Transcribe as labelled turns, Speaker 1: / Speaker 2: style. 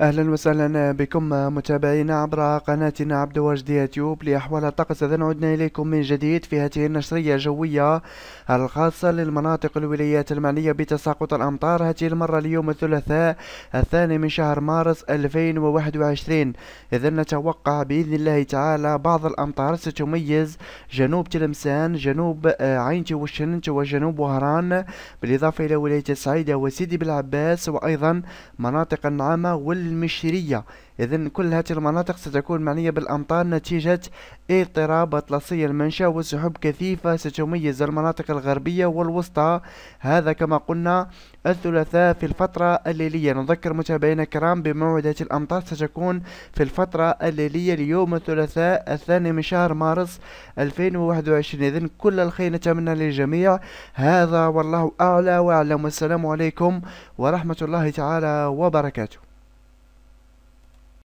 Speaker 1: اهلا وسهلا بكم متابعينا عبر قناتنا عبد واجد يوتيوب لاحوال الطقس اذا عدنا اليكم من جديد في هذه النشريه الجويه الخاصه للمناطق الولايات المعنيه بتساقط الامطار هذه المره اليوم الثلاثاء الثاني من شهر مارس 2021 اذا نتوقع باذن الله تعالى بعض الامطار ستميز جنوب تلمسان جنوب آه، عين وشنت وجنوب وهران بالاضافه الى ولايه السعيده وسيدي بالعباس وايضا مناطق النعامه وال المشرية إذا كل هذه المناطق ستكون معنية بالأمطار نتيجة اضطراب أطلسي المنشأ وسحب كثيفة ستميز المناطق الغربية والوسطى هذا كما قلنا الثلاثاء في الفترة الليلية نذكر متابعينا الكرام بموعدات الأمطار ستكون في الفترة الليلية اليوم الثلاثاء الثاني من شهر مارس 2021 إذا كل الخير نتمنى للجميع هذا والله أعلى وأعلم والسلام عليكم ورحمة الله تعالى وبركاته